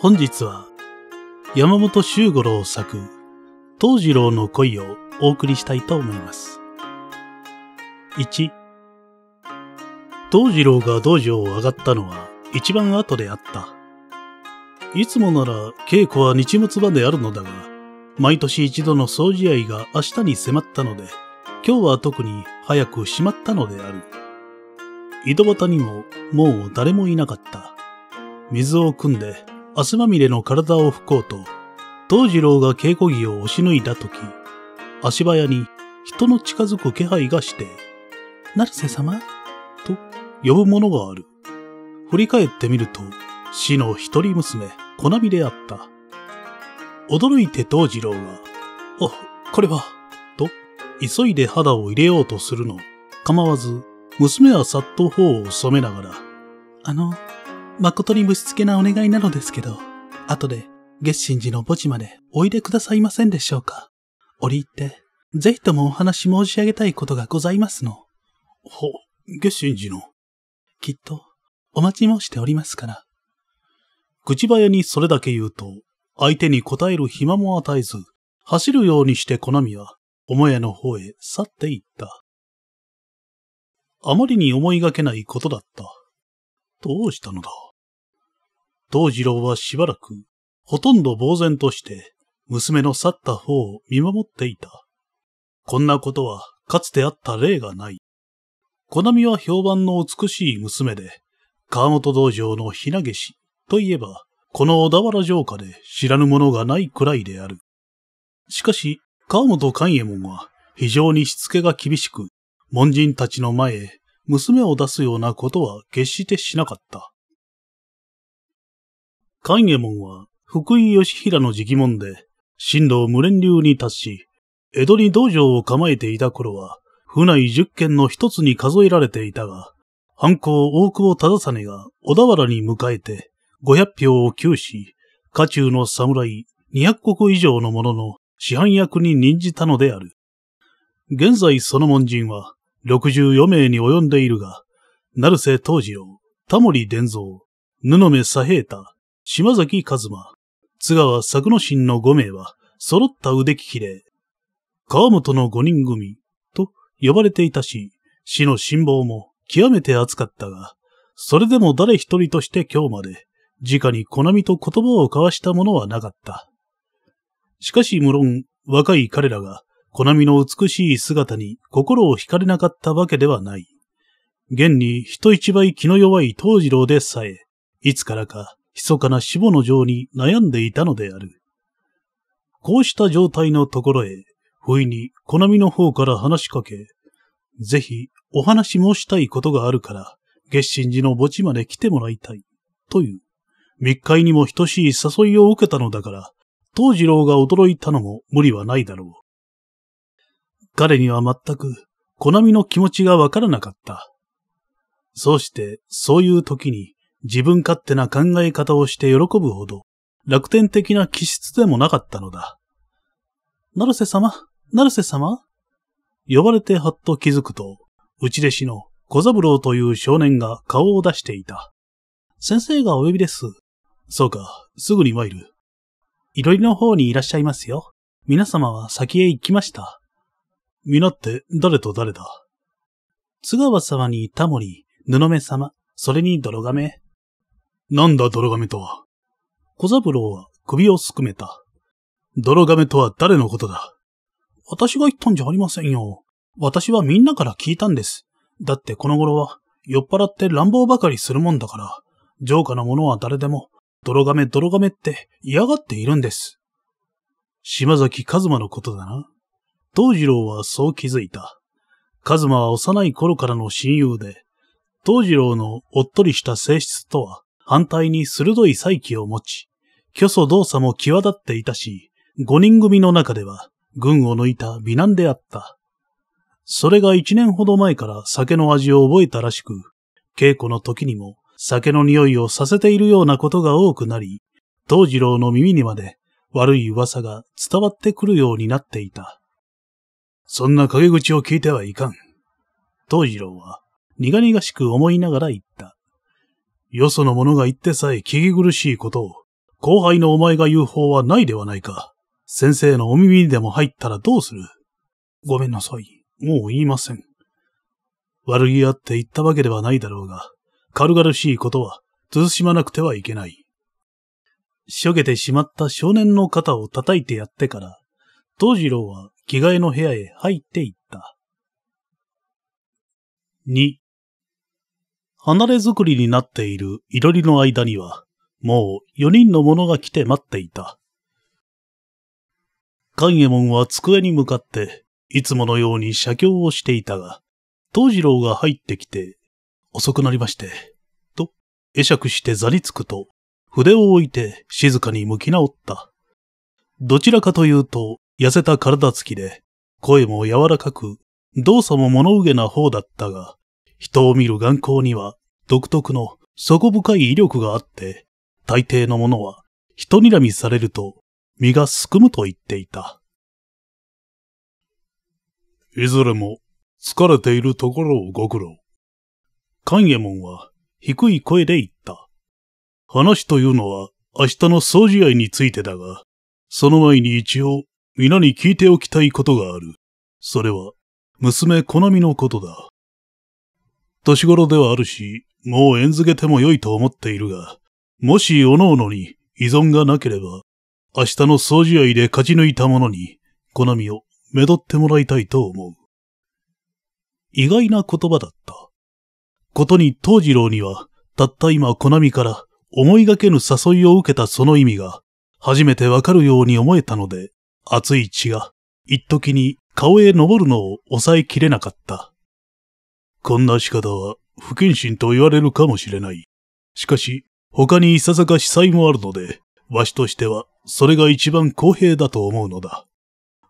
本日は山本周五郎作東次郎の恋をお送りしたいと思います。1東次郎が道場を上がったのは一番後であった。いつもなら稽古は日没場であるのだが、毎年一度の掃除愛が明日に迫ったので、今日は特に早く閉まったのである。井戸端にももう誰もいなかった。水を汲んで汗まみれの体を拭こうと、藤次郎が稽古着を押し脱いだ時、足早に人の近づく気配がして、成瀬様と呼ぶものがある。振り返ってみると、死の一人娘、小波であった。驚いて藤次郎が、あ、これは、と、急いで肌を入れようとするの、構わず、娘はさっと頬を染めながら、あの、誠にぶしつけなお願いなのですけど、後で月神寺の墓地までおいでくださいませんでしょうか。折り入って、ぜひともお話申し上げたいことがございますの。ほ、月神寺の。きっと、お待ち申しておりますから。口早にそれだけ言うと、相手に答える暇も与えず、走るようにして好みは、母屋の方へ去っていった。あまりに思いがけないことだった。どうしたのだ道次郎はしばらく、ほとんど呆然として、娘の去った方を見守っていた。こんなことは、かつてあった例がない。小波は評判の美しい娘で、川本道場のひなげしといえば、この小田原城下で知らぬものがないくらいである。しかし、川本勘右衛門は非常にしつけが厳しく、門人たちの前へ娘を出すようなことは決してしなかった。勘右衛門は福井義平の直門で、神道無連流に達し、江戸に道場を構えていた頃は、府内十軒の一つに数えられていたが、犯行大久保忠実が小田原に迎えて、五百票を窮し、家中の侍二百国以上の者の市販役に任じたのである。現在その門人は六十余名に及んでいるが、成瀬東次郎、田森伝蔵、布目左平太、島崎和馬、津川作之進の5名は、揃った腕利きで、川本の5人組、と呼ばれていたし、死の辛抱も極めて熱かったが、それでも誰一人として今日まで、直にコナミと言葉を交わしたものはなかった。しかし無論、若い彼らが、コナミの美しい姿に心を惹かれなかったわけではない。現に人一倍気の弱い東次郎でさえ、いつからか密かな死母の情に悩んでいたのである。こうした状態のところへ、不意に、コナミの方から話しかけ、ぜひ、お話もしたいことがあるから、月神寺の墓地まで来てもらいたい、という、密会にも等しい誘いを受けたのだから、藤次郎が驚いたのも無理はないだろう。彼には全く、コナミの気持ちがわからなかった。そうして、そういう時に、自分勝手な考え方をして喜ぶほど楽天的な気質でもなかったのだ。成瀬様、成瀬様呼ばれてはっと気づくと、内弟子の小三郎という少年が顔を出していた。先生がお呼びです。そうか、すぐに参る。いろりの方にいらっしゃいますよ。皆様は先へ行きました。皆って誰と誰だ津川様にタモリ、布目様、それに泥亀、なんだ泥亀とは。小三郎は首をすくめた。泥亀とは誰のことだ私が言ったんじゃありませんよ。私はみんなから聞いたんです。だってこの頃は酔っ払って乱暴ばかりするもんだから、浄化なものは誰でも、泥亀泥亀って嫌がっているんです。島崎和馬のことだな。藤次郎はそう気づいた。和馬は幼い頃からの親友で、藤次郎のおっとりした性質とは反対に鋭い再起を持ち、虚祖動作も際立っていたし、五人組の中では、群を抜いた美男であった。それが一年ほど前から酒の味を覚えたらしく、稽古の時にも酒の匂いをさせているようなことが多くなり、藤次郎の耳にまで悪い噂が伝わってくるようになっていた。そんな陰口を聞いてはいかん。藤次郎は苦々しく思いながら言った。よその者が言ってさえ聞き苦しいことを、後輩のお前が言う方はないではないか。先生のお耳にでも入ったらどうするごめんなさい。もう言いません。悪気あって言ったわけではないだろうが、軽々しいことは、慎まなくてはいけない。しょげてしまった少年の肩を叩いてやってから、藤次郎は着替えの部屋へ入っていった。二離れ作りになっているいろりの間には、もう4人の者が来て待っていた。勘右衛門は机に向かって、いつものように写経をしていたが、藤次郎が入ってきて、遅くなりまして、と、会釈して座りつくと、筆を置いて静かに向き直った。どちらかというと、痩せた体つきで、声も柔らかく、動作も物憂げな方だったが、人を見る眼光には独特の底深い威力があって、大抵のものは人睨みされると身がすくむと言っていた。いずれも疲れているところをご苦労。勘右衛門は低い声で言った。話というのは明日の掃除愛についてだが、その前に一応皆に聞いておきたいことがある。それは娘好みのことだ。年頃ではあるし、もう縁付けても良いと思っているが、もし各々に依存がなければ、明日の総試合で勝ち抜いた者に、好みをめどってもらいたいと思う。意外な言葉だった。ことに藤次郎には、たった今コナミから思いがけぬ誘いを受けたその意味が、初めてわかるように思えたので、熱い血が、一時に顔へ昇るのを抑えきれなかった。こんな仕方は不謹慎と言われるかもしれない。しかし、他にいささか司祭もあるので、わしとしては、それが一番公平だと思うのだ。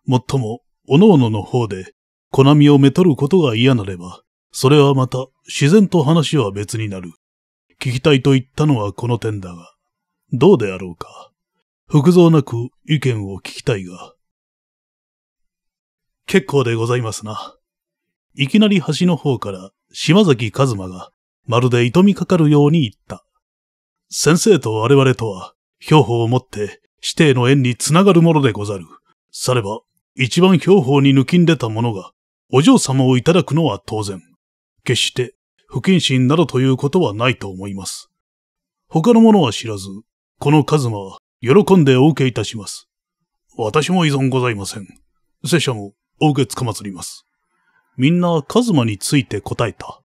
もっとも、おのおのの方で、コナミをめとることが嫌なれば、それはまた、自然と話は別になる。聞きたいと言ったのはこの点だが、どうであろうか。服雑なく意見を聞きたいが。結構でございますな。いきなり橋の方から島崎和馬が、まるで糸みかかるように言った。先生と我々とは、標法をもって、指定の縁につながるものでござる。されば、一番標法に抜きんでた者が、お嬢様をいただくのは当然。決して、不謹慎などということはないと思います。他の者は知らず、このカズマは喜んでお受けいたします。私も依存ございません。拙者もお受けつかまつります。みんなカズマについて答えた。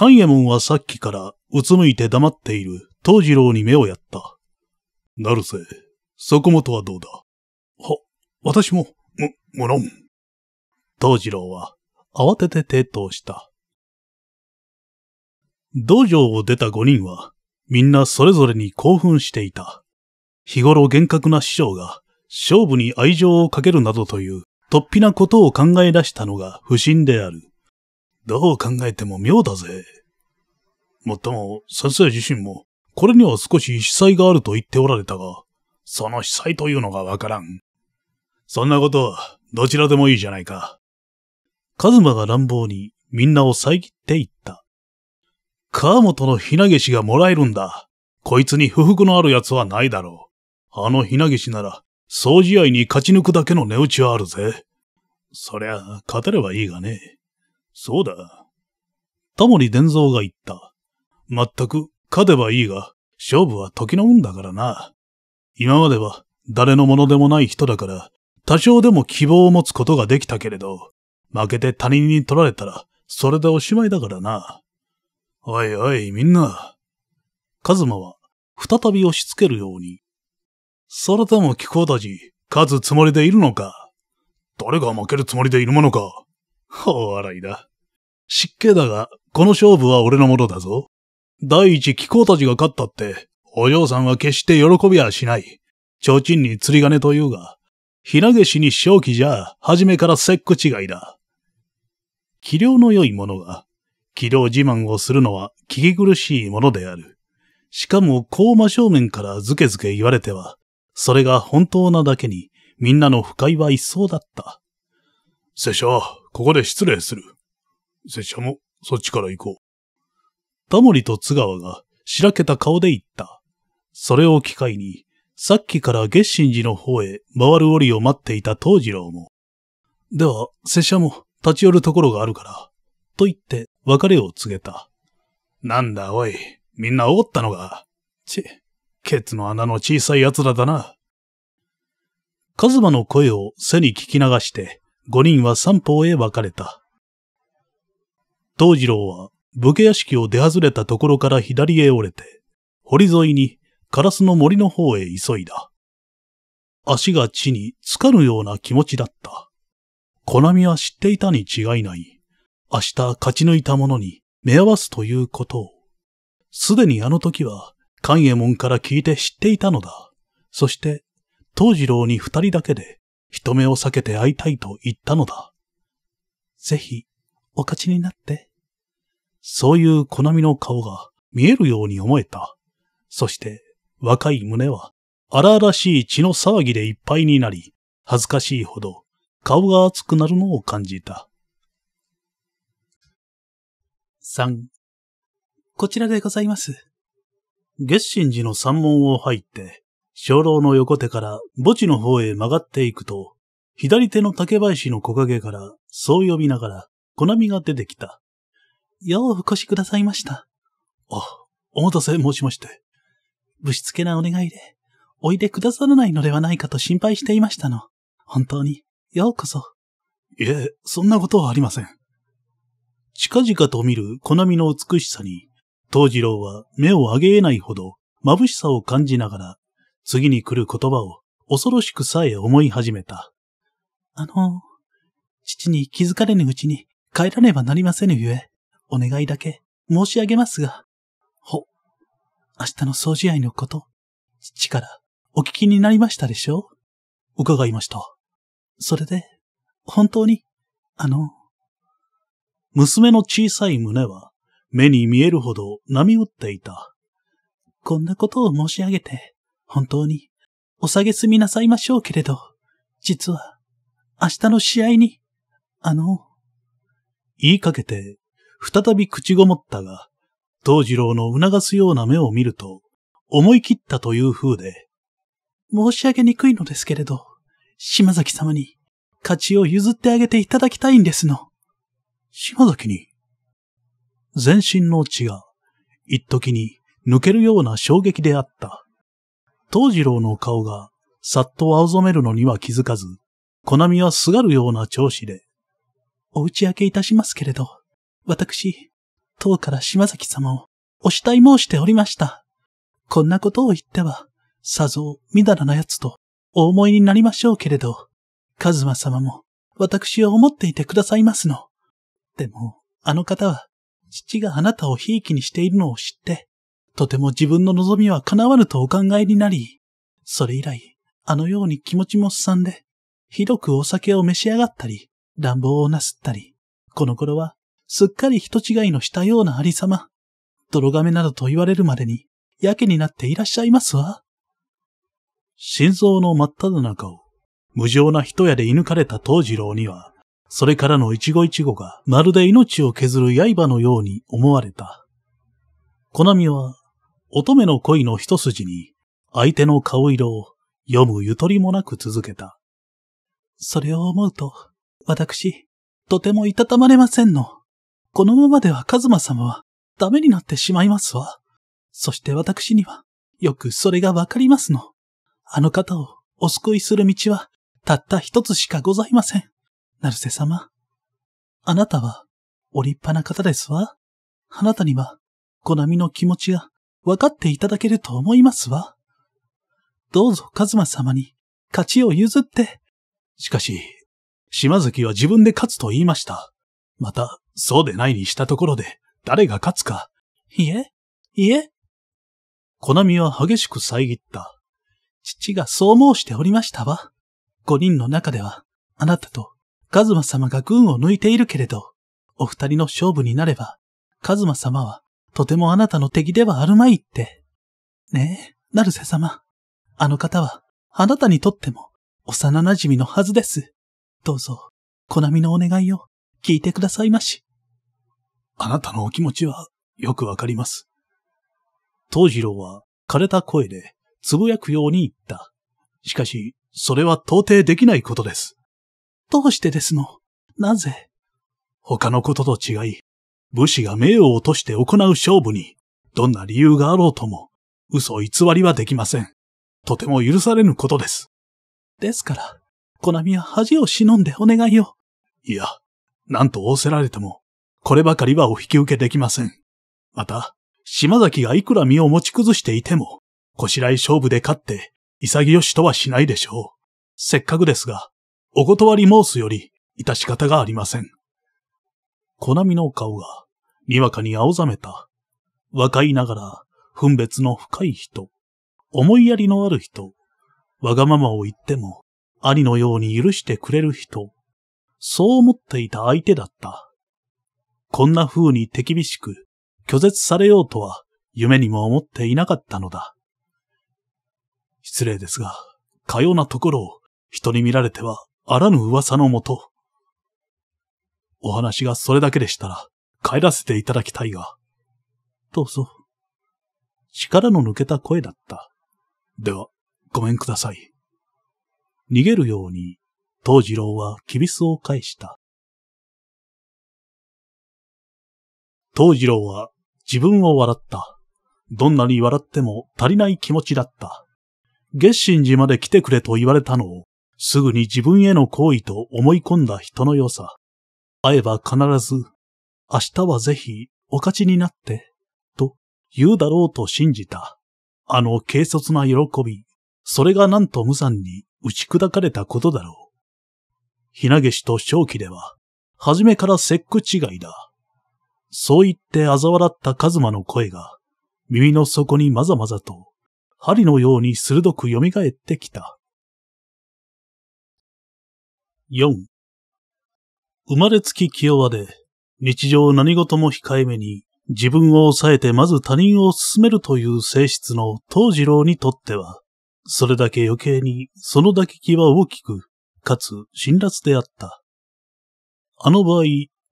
ン右モンはさっきからうつむいて黙っている藤次郎に目をやった。なるせ、そこもとはどうだは、私も、も、もらん。藤次郎は慌てて抵当した。道場を出た五人は、みんなそれぞれに興奮していた。日頃厳格な師匠が、勝負に愛情をかけるなどという突飛なことを考え出したのが不審である。どう考えても妙だぜ。もっとも、先生自身も、これには少し死災があると言っておられたが、その死災というのがわからん。そんなことは、どちらでもいいじゃないか。カズマが乱暴に、みんなを遮っていった。川本のひなげしがもらえるんだ。こいつに不服のある奴はないだろう。あのひなげしなら、掃除愛に勝ち抜くだけの値打ちはあるぜ。そりゃ、勝てればいいがね。そうだ。タモリ伝蔵が言った。まったく、勝てばいいが、勝負は時の運だからな。今までは、誰のものでもない人だから、多少でも希望を持つことができたけれど、負けて他人に取られたら、それでおしまいだからな。おいおい、みんな。カズマは、再び押し付けるように、それとも貴公たち、勝つつもりでいるのか誰が負けるつもりでいるものかほう、笑いだ。失敬だが、この勝負は俺のものだぞ。第一、貴公たちが勝ったって、お嬢さんは決して喜びはしない。提灯に釣り金というが、ひなげしに正気じゃ、初めからせっく違いだ。器量の良い者が、器量自慢をするのは、聞き苦しいものである。しかも、こう真正面からずけずけ言われては、それが本当なだけに、みんなの不快は一層だった。拙者、は、ここで失礼する。拙者も、そっちから行こう。タモリと津川が、しらけた顔で言った。それを機会に、さっきから月神寺の方へ回る折を待っていた東次郎も。では、拙者も立ち寄るところがあるから、と言って別れを告げた。なんだおい、みんなおったのが。ち、ケツの穴の小さい奴らだな。カズマの声を背に聞き流して、五人は三方へ分かれた。藤次郎は武家屋敷を出外れたところから左へ折れて、堀沿いにカラスの森の方へ急いだ。足が地につかぬような気持ちだった。コナミは知っていたに違いない。明日勝ち抜いた者に目合わすということを。すでにあの時は勘右衛門から聞いて知っていたのだ。そして、藤次郎に二人だけで、人目を避けて会いたいと言ったのだ。ぜひ、お勝ちになって。そういう好みの顔が見えるように思えた。そして、若い胸は、荒々しい血の騒ぎでいっぱいになり、恥ずかしいほど、顔が熱くなるのを感じた。3. こちらでございます。月神寺の山門を入って、鐘楼の横手から墓地の方へ曲がっていくと、左手の竹林の木陰から、そう呼びながら、小波が出てきた。ようお越しくださいました。あ、お待たせ申しまして。ぶしつけなお願いで、おいでくださらないのではないかと心配していましたの。本当に、ようこそ。いえ、そんなことはありません。近々と見る小波の美しさに、藤次郎は目を上げないほど眩しさを感じながら、次に来る言葉を恐ろしくさえ思い始めた。あの、父に気づかれぬうちに帰らねばなりませぬゆえ、お願いだけ申し上げますが、ほ、明日の掃除愛のこと、父からお聞きになりましたでしょう伺いました。それで、本当に、あの、娘の小さい胸は目に見えるほど波打っていた。こんなことを申し上げて、本当に、お下げすみなさいましょうけれど、実は、明日の試合に、あの、言いかけて、再び口ごもったが、藤次郎の促すような目を見ると、思い切ったという風で、申し上げにくいのですけれど、島崎様に、勝ちを譲ってあげていただきたいんですの。島崎に全身の血が、一時に抜けるような衝撃であった。当次郎の顔が、さっと青染めるのには気づかず、小波はすがるような調子で、お打ち明けいたしますけれど、私、当から島崎様をお慕い申しておりました。こんなことを言っては、さぞ、みだらな奴と、お思いになりましょうけれど、カズマ様も、私を思っていてくださいますの。でも、あの方は、父があなたをひいきにしているのを知って、とても自分の望みは叶わぬとお考えになり、それ以来、あのように気持ちもすさんで、ひどくお酒を召し上がったり、乱暴をなすったり、この頃は、すっかり人違いのしたようなありさま、泥亀などと言われるまでに、やけになっていらっしゃいますわ。心臓の真っ只中を、無情な人やで射抜かれた藤次郎には、それからの一期一会がまるで命を削る刃のように思われた。コナミは、乙女の恋の一筋に、相手の顔色を読むゆとりもなく続けた。それを思うと、私、とてもいたたまれませんの。このままではカズマ様はダメになってしまいますわ。そして私には、よくそれがわかりますの。あの方をお救いする道は、たった一つしかございません。るせ様。あなたは、お立派な方ですわ。あなたには、コナミの気持ちがわかっていただけると思いますわ。どうぞカズマ様に、勝ちを譲って。しかし、島月は自分で勝つと言いました。また、そうでないにしたところで、誰が勝つか。いえ、いえ。コナミは激しく遮った。父がそう申しておりましたわ。五人の中では、あなたとカズマ様が群を抜いているけれど、お二人の勝負になれば、カズマ様はとてもあなたの敵ではあるまいって。ねえ、ルセ様。あの方は、あなたにとっても、幼馴染のはずです。どうぞ、コナミのお願いを聞いてくださいまし。あなたのお気持ちは、よくわかります。東次郎は、枯れた声で、つぶやくように言った。しかし、それは到底できないことです。どうしてですのなぜ他のことと違い、武士が名を落として行う勝負に、どんな理由があろうとも、嘘偽りはできません。とても許されぬことです。ですから、コナミは恥を忍んでお願いを。いや、なんと仰せられても、こればかりはお引き受けできません。また、島崎がいくら身を持ち崩していても、こしらい勝負で勝って、潔しとはしないでしょう。せっかくですが、お断り申すより、致し方がありません。コナミの顔が、にわかに青ざめた。若いながら、分別の深い人、思いやりのある人、わがままを言っても、兄のように許してくれる人、そう思っていた相手だった。こんな風に手厳しく拒絶されようとは夢にも思っていなかったのだ。失礼ですが、かようなところを人に見られてはあらぬ噂のもと。お話がそれだけでしたら、帰らせていただきたいが。どうぞ。力の抜けた声だった。では、ごめんください。逃げるように、藤次郎はキビスを返した。藤次郎は自分を笑った。どんなに笑っても足りない気持ちだった。月神寺まで来てくれと言われたのをすぐに自分への行為と思い込んだ人の良さ。会えば必ず、明日はぜひお勝ちになって、と言うだろうと信じた。あの軽率な喜び、それがなんと無残に打ち砕かれたことだろう。ひなげしと正気では、初めから節句違いだ。そう言って嘲笑ったカズマの声が、耳の底にまざまざと、針のように鋭く蘇ってきた。4生まれつき清和で、日常何事も控えめに、自分を抑えてまず他人を進めるという性質の東次郎にとっては、それだけ余計にその打撃は大きく、かつ辛辣であった。あの場合、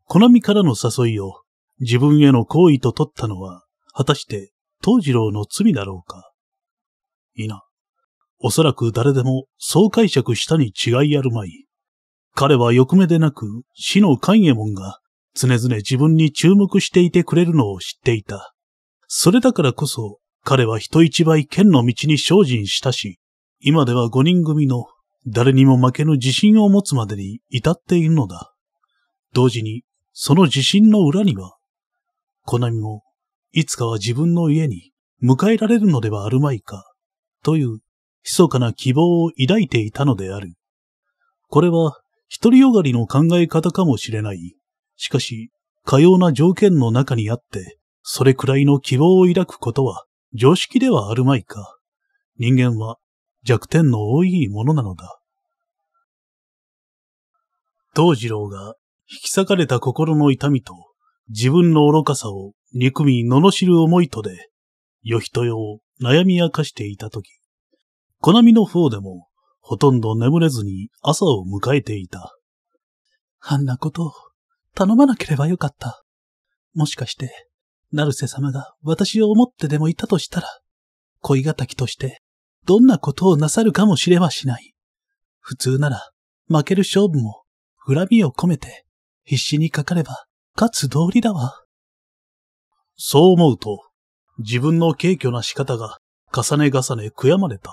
コナミからの誘いを自分への行為と取ったのは、果たして東次郎の罪だろうか。いな。おそらく誰でもそう解釈したに違いあるまい。彼は欲目でなく、死の勘右衛門が常々自分に注目していてくれるのを知っていた。それだからこそ、彼は人一倍剣の道に精進したし、今では五人組の誰にも負けぬ自信を持つまでに至っているのだ。同時に、その自信の裏には、コナミも、いつかは自分の家に迎えられるのではあるまいか、という、密かな希望を抱いていたのである。これは、独りよがりの考え方かもしれない。しかし、かような条件の中にあって、それくらいの希望を抱くことは常識ではあるまいか。人間は弱点の多いものなのだ。東次郎が引き裂かれた心の痛みと自分の愚かさを憎み罵る思いとで、よひとよを悩み明かしていたとき、コナミの方でもほとんど眠れずに朝を迎えていた。あんなことを頼まなければよかった。もしかして、成瀬様が私を思ってでもいたとしたら、恋敵としてどんなことをなさるかもしれはしない。普通なら負ける勝負も恨みを込めて必死にかかれば勝つ道理だわ。そう思うと、自分の軽挙な仕方が重ね重ね悔やまれた。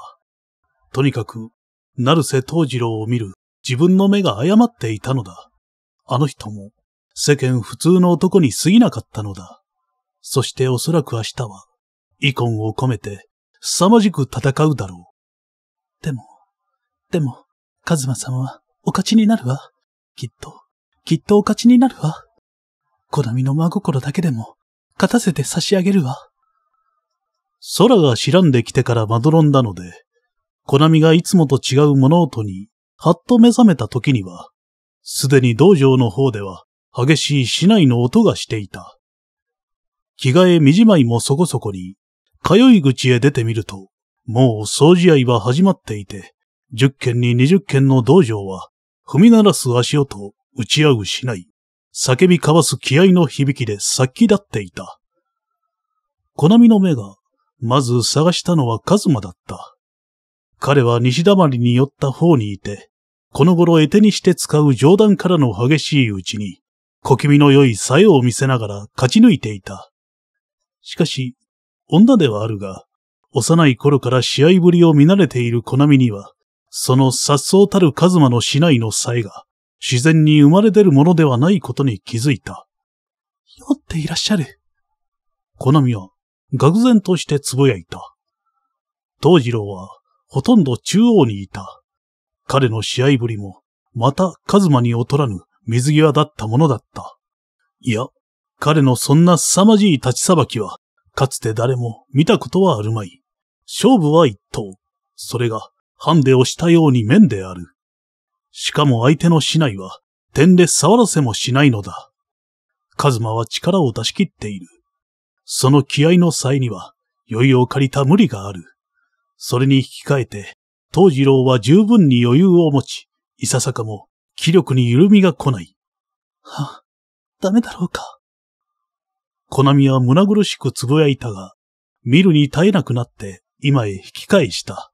とにかく成瀬藤次郎を見る自分の目が誤っていたのだ。あの人も世間普通の男に過ぎなかったのだ。そしておそらく明日は、遺恨を込めて、凄まじく戦うだろう。でも、でも、カズマさんはお勝ちになるわ。きっと、きっとお勝ちになるわ。コナミの真心だけでも、勝たせて差し上げるわ。空が白んできてからまどろんだので、コナミがいつもと違う物音に、はっと目覚めた時には、すでに道場の方では激しい市内の音がしていた。着替え身じまいもそこそこに、通い口へ出てみると、もう掃除合は始まっていて、十軒に二十軒の道場は、踏み鳴らす足音、打ち合うしない、叫び交わす気合の響きで殺気立っていた。コナミの目が、まず探したのはカズマだった。彼は西だまりに寄った方にいて、この頃得手にして使う冗談からの激しいうちに、小気味の良いさえを見せながら勝ち抜いていた。しかし、女ではあるが、幼い頃から試合ぶりを見慣れている小波には、その殺走たるカズマの死内のさえが、自然に生まれ出るものではないことに気づいた。酔っていらっしゃる。小波は、愕然としてつぶやいた。藤次郎は、ほとんど中央にいた。彼の試合ぶりも、またカズマに劣らぬ水際だったものだった。いや、彼のそんな凄まじい立ちさばきは、かつて誰も見たことはあるまい。勝負は一等。それが、ハンデをしたように面である。しかも相手の竹内は、点で触らせもしないのだ。カズマは力を出し切っている。その気合の際には、余裕を借りた無理がある。それに引き換えて、東次郎は十分に余裕を持ち、いささかも気力に緩みが来ない。は、ダメだろうか。小波は胸苦しく呟いたが、見るに耐えなくなって今へ引き返した。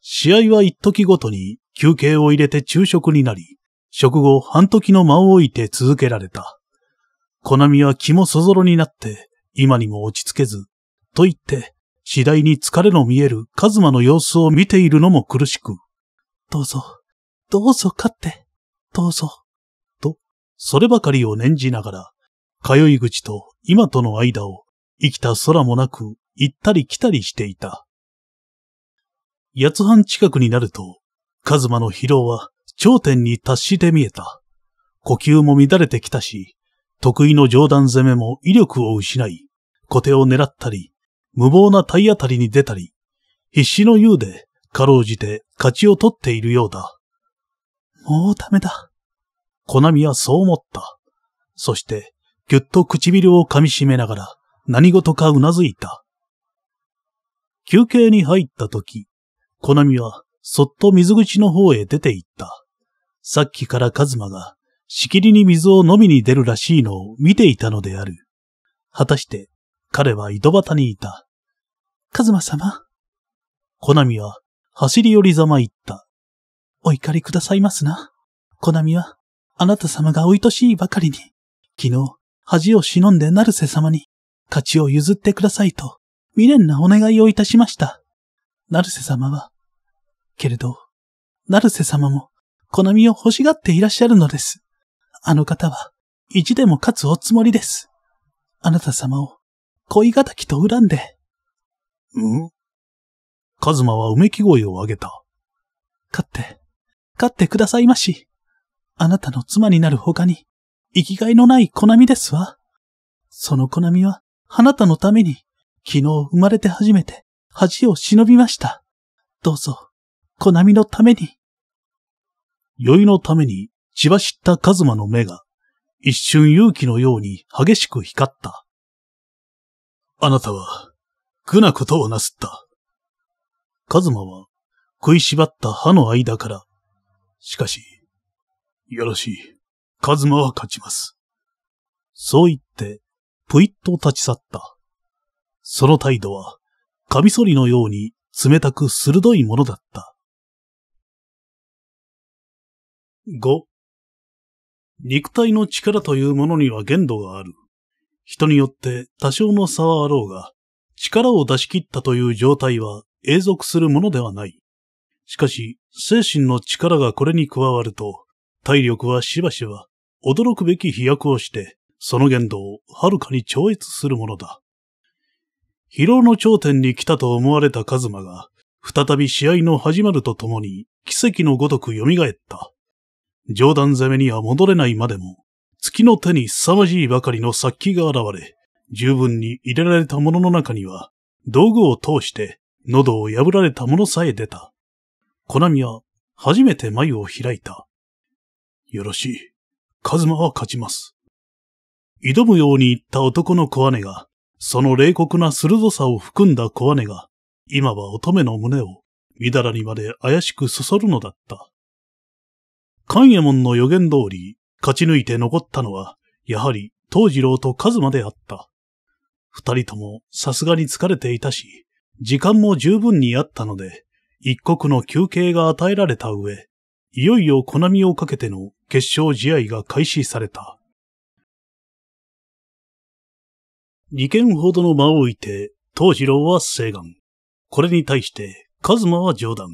試合は一時ごとに休憩を入れて昼食になり、食後半時の間を置いて続けられた。小波は気もそぞろになって、今にも落ち着けず、と言って次第に疲れの見えるカズマの様子を見ているのも苦しく、どうぞ、どうぞ勝って、どうぞ、と、そればかりを念じながら、通い口と今との間を生きた空もなく行ったり来たりしていた。八つ半近くになると、カズマの疲労は頂点に達して見えた。呼吸も乱れてきたし、得意の上段攻めも威力を失い、小手を狙ったり、無謀な体当たりに出たり、必死の言うで、かろうじて勝ちを取っているようだ。もうダメだ。コナミはそう思った。そして、ぎゅっと唇を噛みしめながら、何事かうなずいた。休憩に入った時、コナミはそっと水口の方へ出て行った。さっきからカズマがしきりに水を飲みに出るらしいのを見ていたのである。果たして彼は井戸端にいた。カズマ様。コナミは走り寄りざま言った。お怒りくださいますな。コナミは、あなた様がお愛しいばかりに、昨日、恥を忍んで成瀬様に、勝ちを譲ってくださいと、未練なお願いをいたしました。成瀬様は、けれど、成瀬様も、コナミを欲しがっていらっしゃるのです。あの方は、意地でも勝つおつもりです。あなた様を、恋敵と恨んで、んカズマはうめき声を上げた。勝って、勝ってくださいまし。あなたの妻になる他に、生きがいのないコナミですわ。そのコナミは、あなたのために、昨日生まれて初めて、恥を忍びました。どうぞ、コナミのために。酔いのために、血走ったカズマの目が、一瞬勇気のように激しく光った。あなたは、苦なことをなすった。カズマは食いしばった歯の間から、しかし、よろしい。カズマは勝ちます。そう言って、ぷいっと立ち去った。その態度は、カビソリのように冷たく鋭いものだった。五、肉体の力というものには限度がある。人によって多少の差はあろうが、力を出し切ったという状態は永続するものではない。しかし、精神の力がこれに加わると、体力はしばしば、驚くべき飛躍をして、その限度をはるかに超越するものだ。疲労の頂点に来たと思われたカズマが、再び試合の始まるとともに、奇跡のごとく蘇った。冗談攻めには戻れないまでも、月の手に凄まじいばかりの殺気が現れ、十分に入れられたものの中には、道具を通して喉を破られたものさえ出た。コナミは初めて眉を開いた。よろしい。カズマは勝ちます。挑むように言った男の小姉が、その冷酷な鋭さを含んだ小姉が、今は乙女の胸を、みだらにまで怪しくそそるのだった。勘右衛門の予言通り、勝ち抜いて残ったのは、やはり、東次郎とカズマであった。二人ともさすがに疲れていたし、時間も十分にあったので、一刻の休憩が与えられた上、いよいよ粉ナをかけての決勝試合が開始された。二件ほどの間を置いて、東次郎は請願。これに対して、カズマは冗談。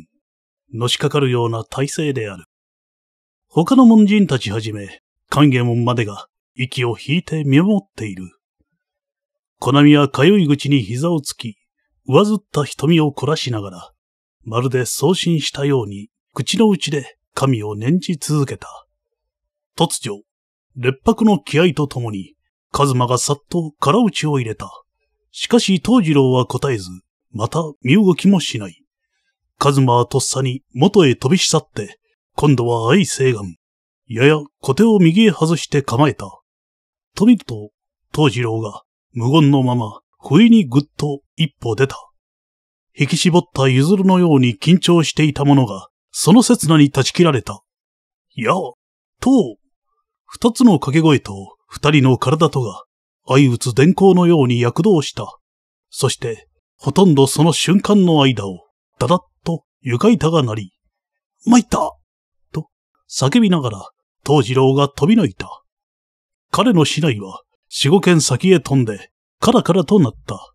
のしかかるような体制である。他の門人たちはじめ、勘右門までが息を引いて見守っている。コナミはかゆい口に膝をつき、上ずった瞳を凝らしながら、まるで送信したように、口の内で神を念じ続けた。突如、烈白の気合とともに、カズマがさっと空打ちを入れた。しかし藤次郎は答えず、また身動きもしない。カズマはとっさに元へ飛び去って、今度は愛生岸。やや小手を右へ外して構えた。と見ると、藤次郎が無言のまま、不意にぐっと一歩出た。引き絞ったゆずるのように緊張していたものが、その刹那に断ち切られた。やあ、と、二つの掛け声と二人の体とが、相打つ電光のように躍動した。そして、ほとんどその瞬間の間を、だだっと床板が鳴り、参ったと叫びながら、藤次郎が飛び抜いた。彼の死内は四五軒先へ飛んで、カラカラとなった。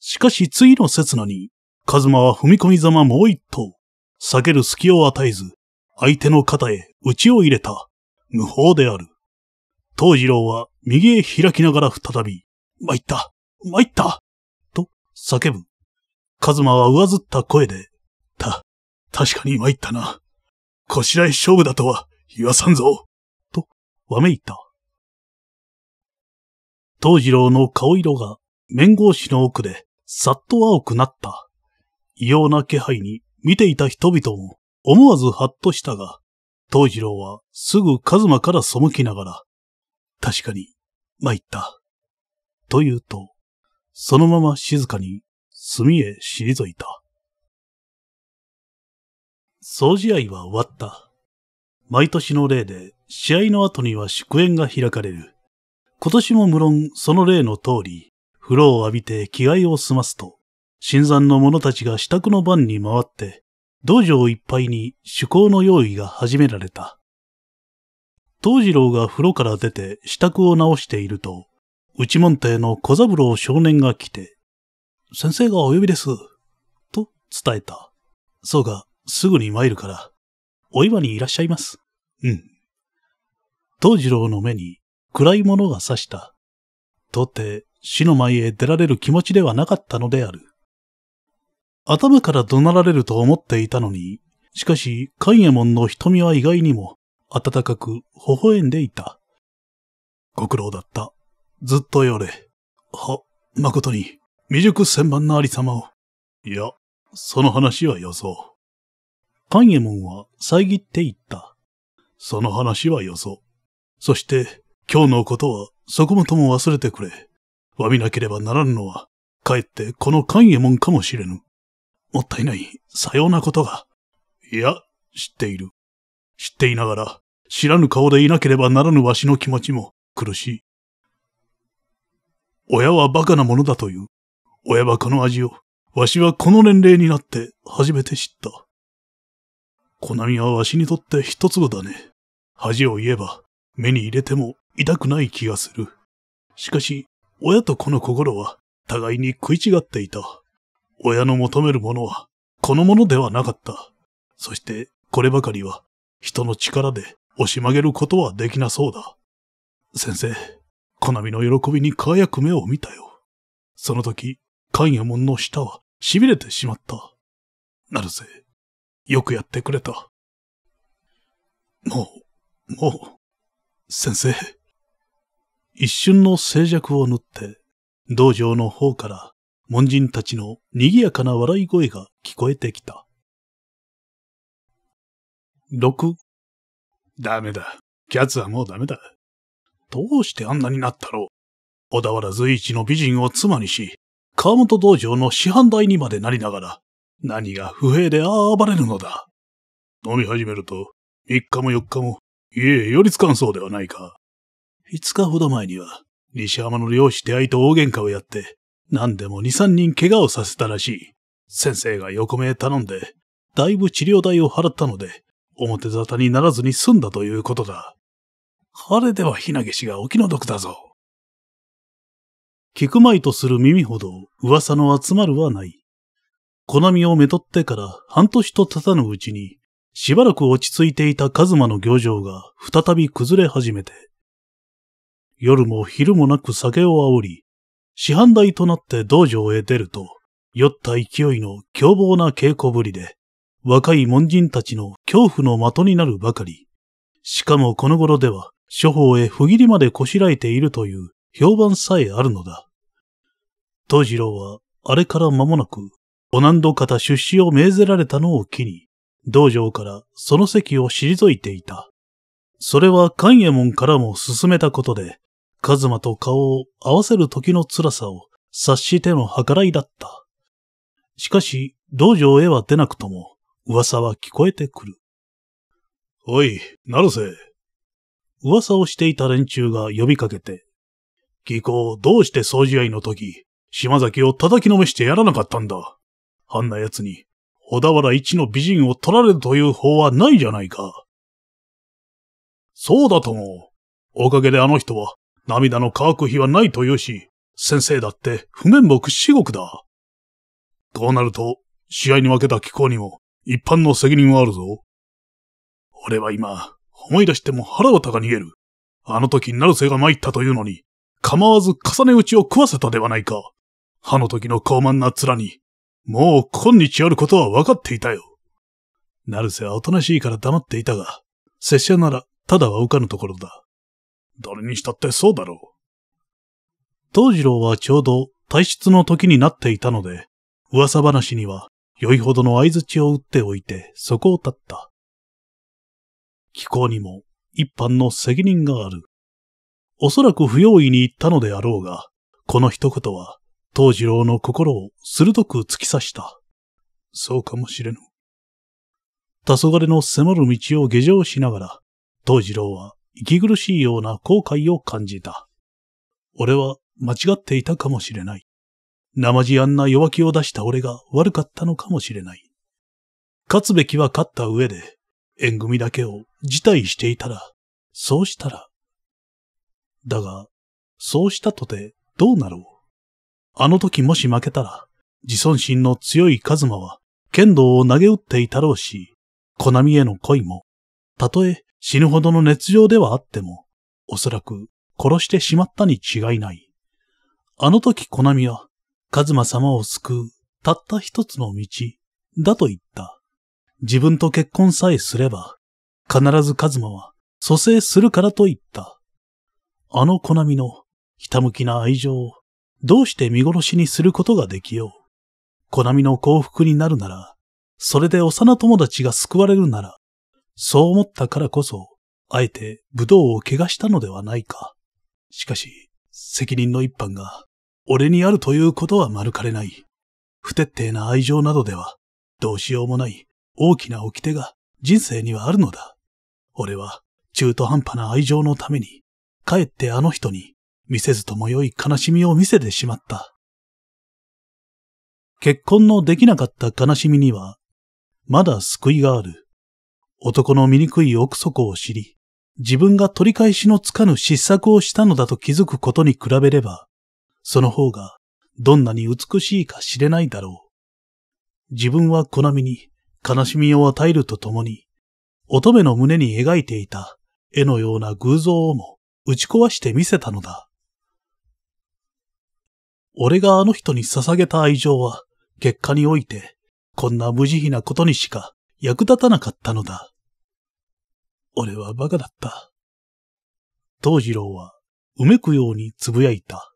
しかし次の刹那に、カズマは踏み込みざまもう一頭、避ける隙を与えず、相手の肩へ内を入れた、無法である。東次郎は右へ開きながら再び、参った、参った、と叫ぶ。カズマは上ずった声で、た、確かに参ったな。こしらえ勝負だとは言わさんぞ、とわめいた。藤次郎の顔色が面格子の奥でさっと青くなった。異様な気配に見ていた人々も思わずハッとしたが、藤次郎はすぐカズマから背きながら、確かに参った。と言うと、そのまま静かに墨へ退いた。掃除合は終わった。毎年の例で試合の後には祝宴が開かれる。今年も無論その例の通り、風呂を浴びて着替えを済ますと、新参の者たちが支度の番に回って、道場いっぱいに趣向の用意が始められた。東次郎が風呂から出て支度を直していると、内門弟の小三郎少年が来て、先生がお呼びです。と伝えた。そうか、すぐに参るから、お岩にいらっしゃいます。うん。東次郎の目に暗いものが差した。とて、死の前へ出られる気持ちではなかったのである。頭から怒鳴られると思っていたのに、しかし、勘右衛門の瞳は意外にも、暖かく微笑んでいた。ご苦労だった。ずっとよれ。は、誠に、未熟千万のありさまを。いや、その話はよそう。勘右衛門は遮って言った。その話はよそう。そして、今日のことはそこもとも忘れてくれ。詫びなければならぬのは、かえってこの勘右衛門かもしれぬ。もったいない、さようなことが。いや、知っている。知っていながら、知らぬ顔でいなければならぬわしの気持ちも苦しい。親は馬鹿なものだという。親はこの味を、わしはこの年齢になって初めて知った。コナミはわしにとって一粒だね。恥を言えば、目に入れても痛くない気がする。しかし、親と子の心は互いに食い違っていた。親の求めるものは、このものではなかった。そして、こればかりは、人の力で押し曲げることはできなそうだ。先生、コナミの喜びに輝く目を見たよ。その時、勘右衛門の舌は痺れてしまった。なるせ、よくやってくれた。もう、もう、先生。一瞬の静寂を縫って、道場の方から門人たちの賑やかな笑い声が聞こえてきた。六。ダメだ。キャツはもうダメだ。どうしてあんなになったろう。小田原随一の美人を妻にし、川本道場の師範代にまでなりながら、何が不平で暴れるのだ。飲み始めると、三日も四日も家へ寄りつかんそうではないか。5日ほど前には、西浜の漁師出会いと大喧嘩をやって、何でも2、3人怪我をさせたらしい。先生が横目頼んで、だいぶ治療代を払ったので、表沙汰にならずに済んだということだ。あれではひなげしがお気の毒だぞ。聞くまいとする耳ほど噂の集まるはない。コナをめとってから半年と経たぬうちに、しばらく落ち着いていたカズマの行情が再び崩れ始めて、夜も昼もなく酒を煽り、師範代となって道場へ出ると、酔った勢いの凶暴な稽古ぶりで、若い門人たちの恐怖の的になるばかり。しかもこの頃では、処方へ不義理までこしらえているという評判さえあるのだ。東次郎は、あれから間もなく、お何度方出資を命ぜられたのを機に、道場からその席を退いていた。それは勘右衛門からも進めたことで、カズマと顔を合わせる時の辛さを察しての計らいだった。しかし、道場へは出なくとも、噂は聞こえてくる。おい、なるせ。噂をしていた連中が呼びかけて、気候どうして掃除合いの時、島崎を叩きのめしてやらなかったんだ。あんな奴に、小田原一の美人を取られるという法はないじゃないか。そうだとも。おかげであの人は涙の乾く日はないというし、先生だって不面目至極だ。こうなると、試合に負けた気候にも一般の責任はあるぞ。俺は今、思い出しても腹渡が逃げる。あの時、成瀬が参ったというのに、構わず重ね打ちを食わせたではないか。あの時の高慢な面に、もう今日あることは分かっていたよ。成瀬はおとなしいから黙っていたが、拙者なら、ただは浮かぬところだ。誰にしたってそうだろう。藤次郎はちょうど退出の時になっていたので、噂話には良いほどの合図を打っておいてそこを立った。気候にも一般の責任がある。おそらく不用意に言ったのであろうが、この一言は、藤次郎の心を鋭く突き刺した。そうかもしれぬ。黄昏の迫る道を下城しながら、藤次郎は息苦しいような後悔を感じた。俺は間違っていたかもしれない。生地あんな弱気を出した俺が悪かったのかもしれない。勝つべきは勝った上で、縁組だけを辞退していたら、そうしたら。だが、そうしたとてどうなろう。あの時もし負けたら、自尊心の強いカズマは剣道を投げ打っていたろうし、コナミへの恋も、たとえ死ぬほどの熱情ではあっても、おそらく殺してしまったに違いない。あの時コナミは、カズマ様を救う、たった一つの道、だと言った。自分と結婚さえすれば、必ずカズマは蘇生するからと言った。あのコナミの、ひたむきな愛情を、どうして見殺しにすることができよう。コナミの幸福になるなら、それで幼友達が救われるなら、そう思ったからこそ、あえて武道を怪我したのではないか。しかし、責任の一般が、俺にあるということは免れない。不徹底な愛情などでは、どうしようもない大きな掟が人生にはあるのだ。俺は中途半端な愛情のために、かえってあの人に見せずとも良い悲しみを見せてしまった。結婚のできなかった悲しみには、まだ救いがある。男の醜い奥底を知り、自分が取り返しのつかぬ失策をしたのだと気づくことに比べれば、その方がどんなに美しいか知れないだろう。自分はコナに悲しみを与えるとともに、乙女の胸に描いていた絵のような偶像をも打ち壊してみせたのだ。俺があの人に捧げた愛情は、結果において、こんな無慈悲なことにしか役立たなかったのだ。俺は馬鹿だった。藤次郎は、うめくようにつぶやいた。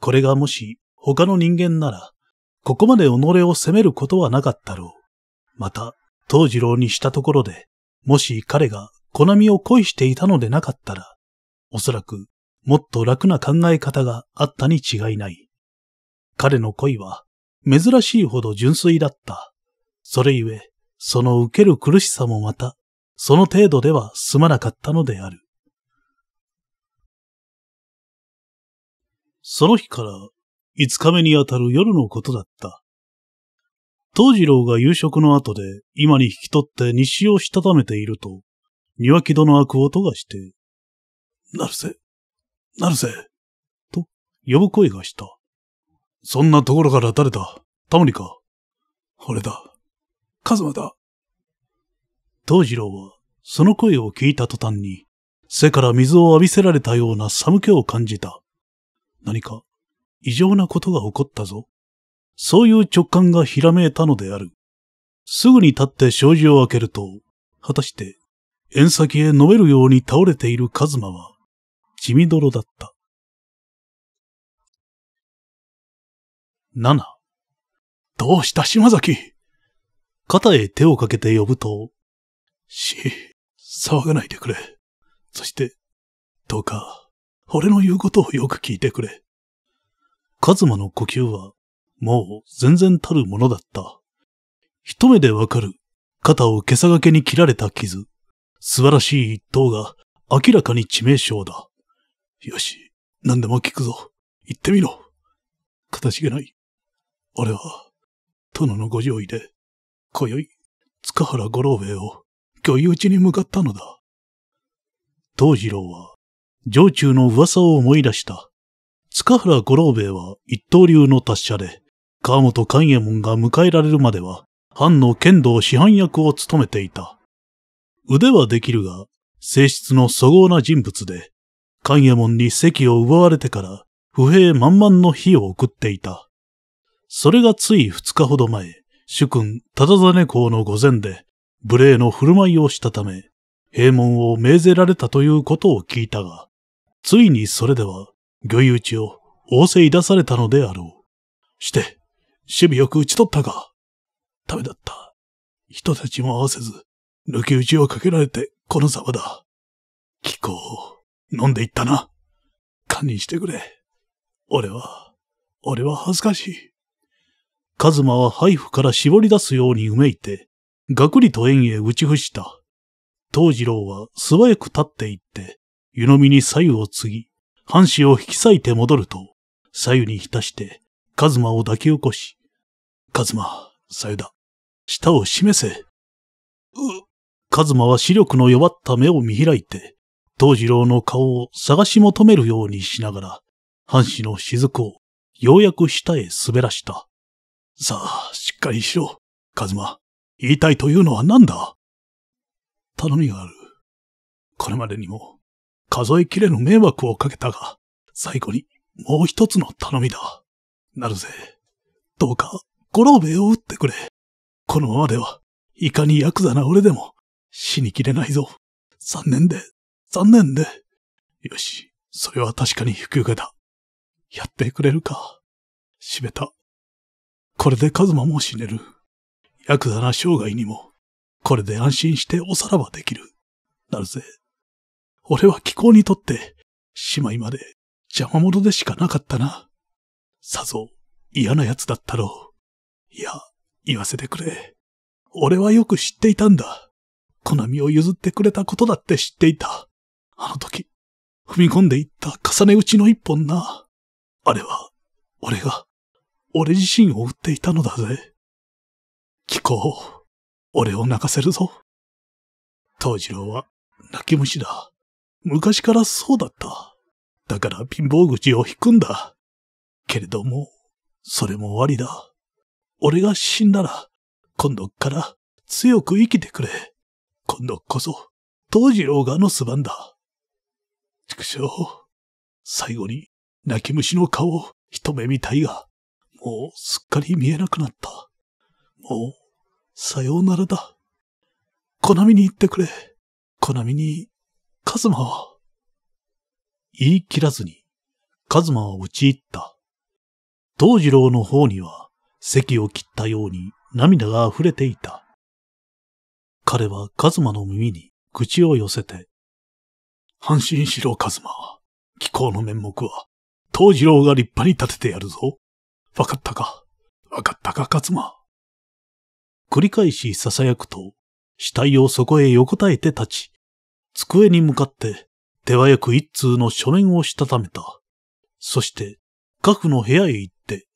これがもし他の人間なら、ここまで己を責めることはなかったろう。また、藤次郎にしたところで、もし彼がコナミを恋していたのでなかったら、おそらくもっと楽な考え方があったに違いない。彼の恋は珍しいほど純粋だった。それゆえ、その受ける苦しさもまた、その程度では済まなかったのである。その日から五日目にあたる夜のことだった。東次郎が夕食の後で今に引き取って西をしたためていると、庭木戸の開く音がして、なるせ、なるせ、と呼ぶ声がした。そんなところから誰だタモリか俺だ。カズマだ。藤次郎は、その声を聞いた途端に、背から水を浴びせられたような寒気を感じた。何か、異常なことが起こったぞ。そういう直感がひらめいたのである。すぐに立って障子を開けると、果たして、縁先へ飲めるように倒れているカズマは、血みどろだった。七。どうした島崎肩へ手をかけて呼ぶと、し、騒がないでくれ。そして、どうか、俺の言うことをよく聞いてくれ。カズマの呼吸は、もう全然たるものだった。一目でわかる、肩を毛さがけに切られた傷。素晴らしい一刀が明らかに致命傷だ。よし、何でも聞くぞ。行ってみろ。形がない。俺は、殿のご上位で、今宵、塚原五郎兵衛を、御意打ちに向かったのだ。藤次郎は、城中の噂を思い出した。塚原五郎兵衛は一刀流の達者で、川本勘右衛門が迎えられるまでは、藩の剣道師範役を務めていた。腕はできるが、性質の粗合な人物で、勘右衛門に席を奪われてから、不平満々の日を送っていた。それがつい二日ほど前、主君、ただざね公の御前で、無礼の振る舞いをしたため、閉門を命ぜられたということを聞いたが、ついにそれでは、御誘致を仰せい出されたのであろう。して、守備よく打ち取ったが、ダメだった。人たちも合わせず、抜き打ちをかけられて、このざだ。気候、飲んでいったな。堪忍してくれ。俺は、俺は恥ずかしい。カズマは配布から絞り出すようにうめいて、がくりと縁へ打ち伏した。藤次郎は素早く立っていって、湯飲みに左右を継ぎ、半紙を引き裂いて戻ると、左右に浸して、カズマを抱き起こし、カズマ、さ右だ、舌を示せ。う、カズマは視力の弱った目を見開いて、藤次郎の顔を探し求めるようにしながら、半紙の雫をようやく下へ滑らした。さあ、しっかりしろ。カズマ、言いたいというのは何だ頼みがある。これまでにも、数えきれぬ迷惑をかけたが、最後にもう一つの頼みだ。なるぜ。どうか、五郎兵衛を打ってくれ。このままでは、いかにヤクザな俺でも、死にきれないぞ。残念で、残念で。よし、それは確かに引き受けた。やってくれるか。しめたこれでカズマも死ねる。ヤクザな生涯にも、これで安心しておさらばできる。なるぜ。俺は気候にとって、姉妹まで邪魔者でしかなかったな。さぞ、嫌な奴だったろう。いや、言わせてくれ。俺はよく知っていたんだ。コナミを譲ってくれたことだって知っていた。あの時、踏み込んでいった重ね打ちの一本な。あれは、俺が、俺自身を撃っていたのだぜ。聞こう。俺を泣かせるぞ。藤次郎は泣き虫だ。昔からそうだった。だから貧乏口を引くんだ。けれども、それも終わりだ。俺が死んだら、今度から強く生きてくれ。今度こそ、藤次郎がのすばんだ。畜生。最後に、泣き虫の顔を一目見たいが、もうすっかり見えなくなった。もう、さようならだ。コナミに行ってくれ。コナミに、カズマは。言い切らずに、カズマは打ち入った。藤次郎の方には、席を切ったように涙が溢れていた。彼はカズマの耳に口を寄せて、安心しろ、カズマ。気候の面目は、藤次郎が立派に立ててやるぞ。わかったか。わかったか、ツマ繰り返し囁くと、死体をそこへ横たえて立ち、机に向かって手早く一通の書面をしたためた。そして、家父の部屋へ行って、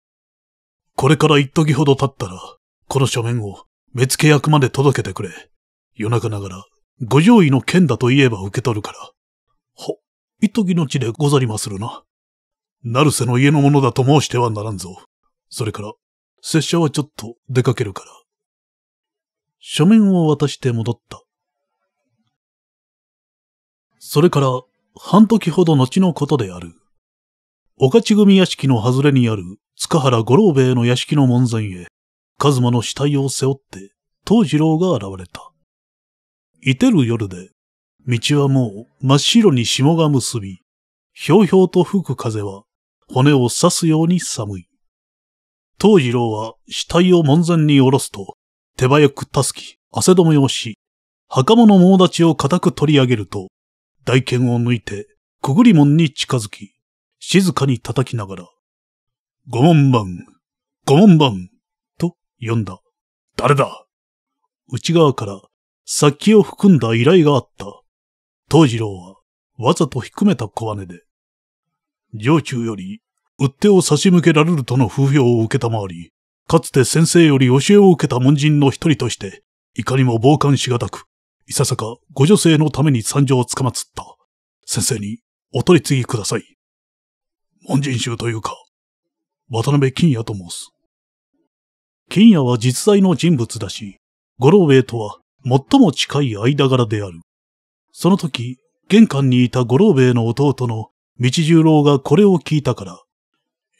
これから一時ほど経ったら、この書面を目付役まで届けてくれ。夜中ながら、ご上位の剣だと言えば受け取るから。ほ、一時の地でござりまするな。成瀬の家の者だと申してはならんぞ。それから、拙者はちょっと出かけるから。書面を渡して戻った。それから、半時ほど後のことである。御ち組屋敷の外れにある塚原五郎兵衛の屋敷の門前へ、一馬の死体を背負って、藤次郎が現れた。いてる夜で、道はもう真っ白に霜が結び、ひょうひょうと吹く風は、骨を刺すように寒い。当次郎は死体を門前に下ろすと、手早くたすき、汗止めをし、袴の猛立ちを固く取り上げると、大剣を抜いて、くぐり門に近づき、静かに叩きながら、ご門番、ご門番、と呼んだ。誰だ内側から殺気を含んだ依頼があった。当次郎は、わざと低めた小金で、上中よりう手を差し向けられるとの風評を受けたまわり、かつて先生より教えを受けた門人の一人として、いかにも傍観しがたく、いささかご女性のために参上をつかまつった。先生にお取り次ぎください。門人衆というか、渡辺金也と申す。金也は実在の人物だし、五郎兵衛とは最も近い間柄である。その時、玄関にいた五郎兵衛の弟の道十郎がこれを聞いたから、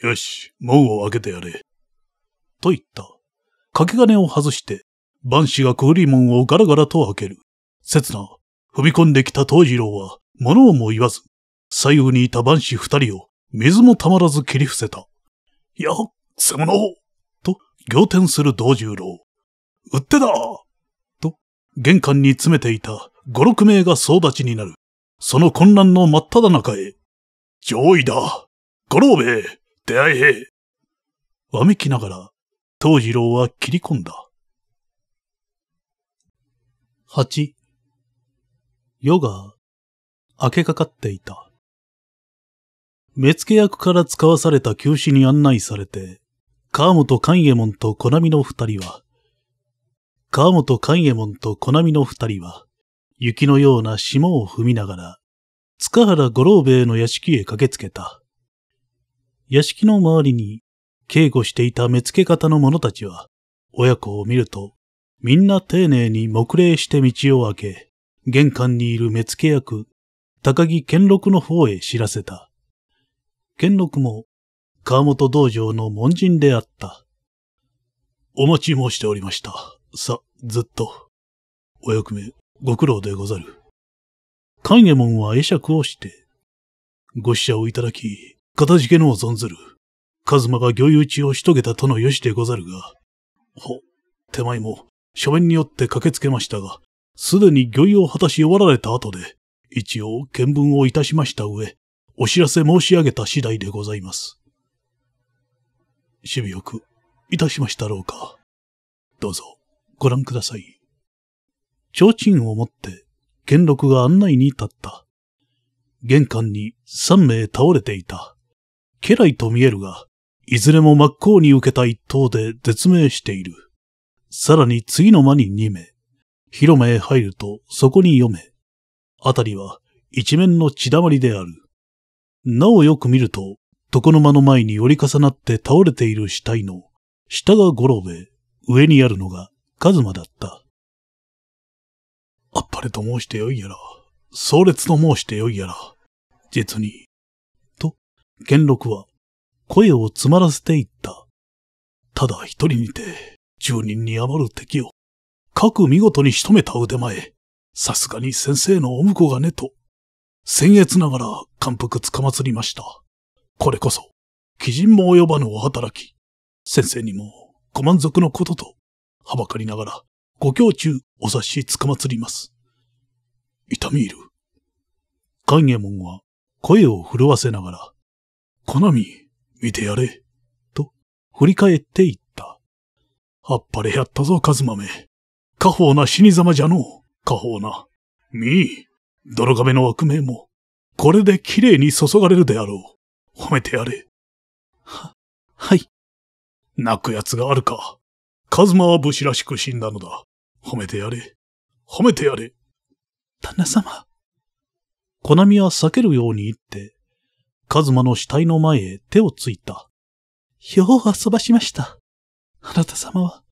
よし、門を開けてやれ。と言った。掛け金を外して、万氏が小売門をガラガラと開ける。刹那、踏み込んできた東次郎は、物をも言わず、左右にいた万氏二人を、水もたまらず切り伏せた。やっ、せものと、仰天する道十郎。売ってだと、玄関に詰めていた五六名が総立ちになる。その混乱の真っ只中へ。上位だ五郎兵衛出会えへわめきながら、藤次郎は切り込んだ。八、夜が明けかかっていた。目付役から使わされた旧死に案内されて、川本勘右衛門と小波の二人は、川本勘右衛門と小波の二人は、雪のような霜を踏みながら、塚原五郎兵衛の屋敷へ駆けつけた。屋敷の周りに警護していた目付方の者たちは、親子を見ると、みんな丁寧に黙礼して道を開け、玄関にいる目付役、高木健六の方へ知らせた。健六も、川本道場の門人であった。お待ち申しておりました。さ、ずっと。お役目、ご苦労でござる。勘右衛門は会釈をして、ご使者をいただき、かたじけのを存ずる。カズマが御用地をしとげたとのよしでござるが、ほ、手前も、書面によって駆けつけましたが、すでに御意を果たし終わられた後で、一応見聞をいたしました上、お知らせ申し上げた次第でございます。守備よく、いたしましたろうか。どうぞ、ご覧ください。提灯を持って、元禄が案内に立った。玄関に三名倒れていた。家来と見えるが、いずれも真っ向に受けた一刀で絶命している。さらに次の間に二名。広間へ入ると、そこに読め。あたりは一面の血だまりである。なおよく見ると、床の間の前に折り重なって倒れている死体の、下が五郎兵衛、上にあるのがカズマだった。あっぱれと申してよいやら、壮烈と申してよいやら、実に元禄は声を詰まらせていった。ただ一人にて、十人に余る敵を、各見事に仕留めた腕前。さすがに先生のお婿がねと、僭越ながら感服つかまつりました。これこそ、鬼人も及ばぬお働き。先生にもご満足のことと、はばかりながら、ご胸中お察しつかまつります。痛み入る。勘右衛門は声を震わせながら、コナミ、見てやれ。と、振り返って言った。あっぱれやったぞ、カズマめ。家宝な死に様じゃのう。家宝な。みい、泥亀の悪名も、これで綺麗に注がれるであろう。褒めてやれ。は、はい。泣く奴があるか。カズマは武士らしく死んだのだ。褒めてやれ。褒めてやれ。旦那様。コナミは避けるように言って、カズマの死体の前へ手をついた。よう遊ばしました。あなた様は、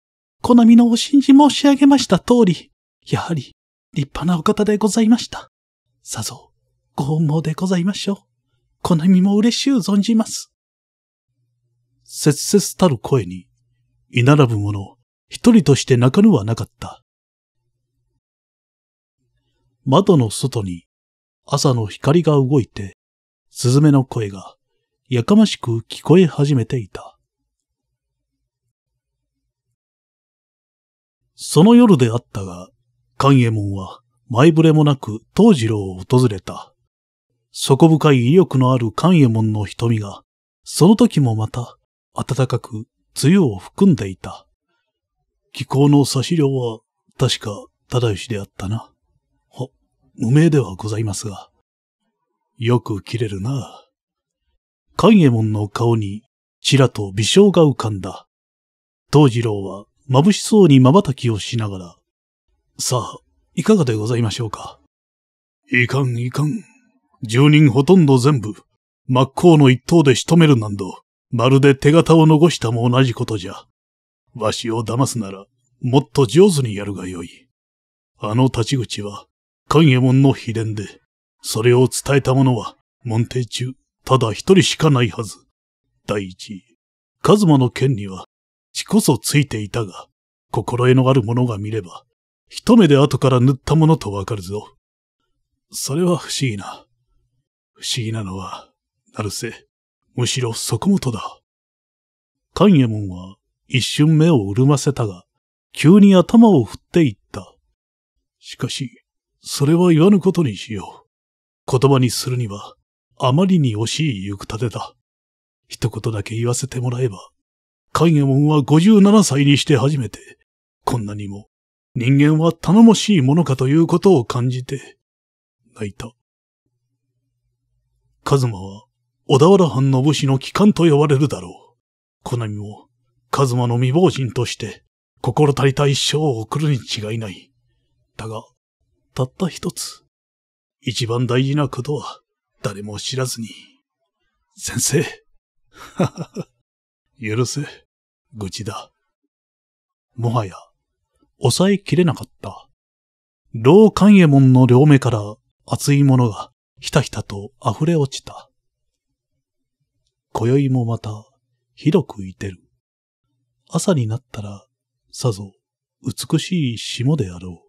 コナミのお信じ申し上げました通り、やはり、立派なお方でございました。さぞ、ご恩望でございましょう。コナミも嬉しゅう存じます。切々たる声に、居並ぶ者、一人として泣かぬはなかった。窓の外に朝の光が動いてスズメの声が、やかましく聞こえ始めていた。その夜であったが、勘右衛門は前触れもなく藤次郎を訪れた。底深い威力のある勘右衛門の瞳が、その時もまた暖かく梅雨を含んでいた。気候の差し量は確か忠義であったな。は、無名ではございますが。よく切れるな。勘右衛門の顔に、ちらと微笑が浮かんだ。藤次郎は眩しそうに瞬きをしながら、さあ、いかがでございましょうか。いかんいかん。住人ほとんど全部、真っ向の一頭で仕留めるなんど、まるで手形を残したも同じことじゃ。わしを騙すなら、もっと上手にやるがよい。あの立ち口は、勘右衛門の秘伝で、それを伝えた者は、門弟中、ただ一人しかないはず。第一、カズマの剣には、血こそついていたが、心得のある者が見れば、一目で後から塗ったものとわかるぞ。それは不思議な。不思議なのは、なるせ、むしろそ元だ。勘右衛門は一瞬目を潤ませたが、急に頭を振っていった。しかし、それは言わぬことにしよう。言葉にするには、あまりに惜しい行く立てだ。一言だけ言わせてもらえば、カイゲモンは57歳にして初めて、こんなにも人間は頼もしいものかということを感じて、泣いた。カズマは、小田原藩の武士の帰還と呼ばれるだろう。コナミも、カズマの未亡人として、心足りた一生を送るに違いない。だが、たった一つ、一番大事なことは、誰も知らずに。先生。ははは。許せ。愚痴だ。もはや、抑えきれなかった。老寛右衛門の両目から熱いものがひたひたと溢れ落ちた。今宵もまた、広くいてる。朝になったら、さぞ、美しい霜であろう。